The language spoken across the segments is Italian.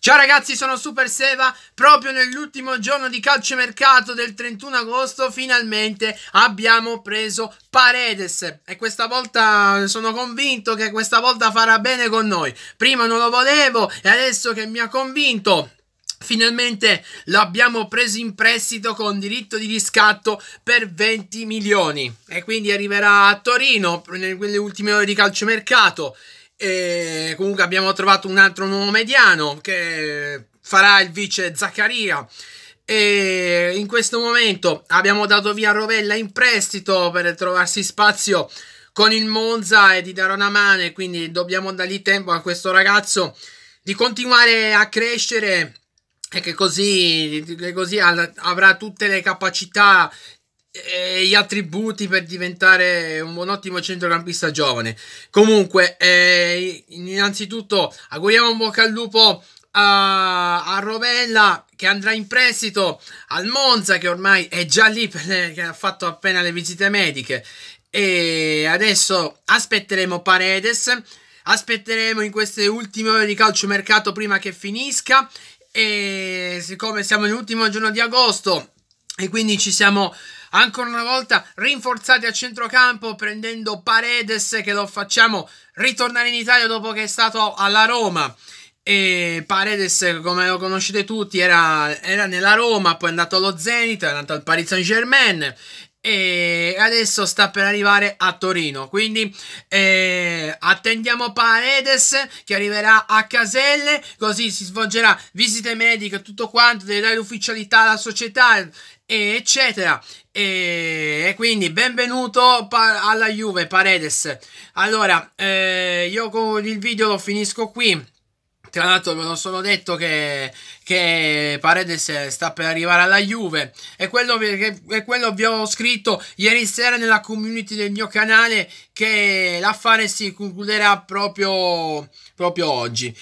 Ciao ragazzi, sono Super Seva. Proprio nell'ultimo giorno di calciomercato del 31 agosto, finalmente abbiamo preso Paredes. E questa volta sono convinto che questa volta farà bene con noi. Prima non lo volevo e adesso che mi ha convinto. Finalmente l'abbiamo preso in prestito con diritto di riscatto per 20 milioni e quindi arriverà a Torino nelle ultime ore di calciomercato e comunque abbiamo trovato un altro nuovo mediano che farà il vice Zaccaria. E in questo momento abbiamo dato via Rovella in prestito per trovarsi spazio con il Monza e di dare una mano. Quindi dobbiamo dargli tempo a questo ragazzo di continuare a crescere e che così, che così, avrà tutte le capacità gli attributi per diventare un, un ottimo centrocampista giovane. Comunque, eh, innanzitutto auguriamo un bocca al lupo a, a Rovella che andrà in prestito al Monza che ormai è già lì perché ha fatto appena le visite mediche e adesso aspetteremo Paredes aspetteremo in queste ultime ore di calcio mercato prima che finisca e siccome siamo nell'ultimo giorno di agosto e quindi ci siamo ancora una volta rinforzati a centrocampo prendendo Paredes che lo facciamo ritornare in Italia dopo che è stato alla Roma. E Paredes, come lo conoscete tutti, era, era nella Roma, poi è andato allo Zenit, è andato al Paris Saint Germain e adesso sta per arrivare a Torino quindi eh, attendiamo Paredes che arriverà a Caselle così si svolgerà visite mediche tutto quanto deve dare l'ufficialità alla società eccetera e quindi benvenuto alla Juve Paredes allora eh, io con il video lo finisco qui tra l'altro ve lo sono detto che, che, Paredes sta per arrivare alla Juve e quello, e quello vi ho scritto ieri sera nella community del mio canale che l'affare si concluderà proprio, proprio oggi.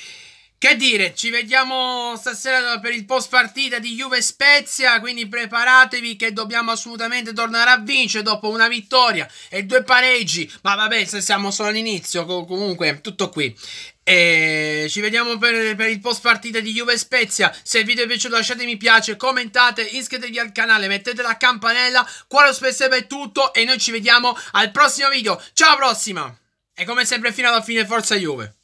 Che dire, ci vediamo stasera per il post partita di Juve Spezia, quindi preparatevi che dobbiamo assolutamente tornare a vincere dopo una vittoria e due pareggi, ma vabbè se siamo solo all'inizio, comunque tutto qui. E ci vediamo per, per il post partita di Juve Spezia, se il video vi è piaciuto lasciate mi piace, commentate, iscrivetevi al canale, mettete la campanella, quello spesso è tutto e noi ci vediamo al prossimo video, ciao prossima! E come sempre fino alla fine forza Juve!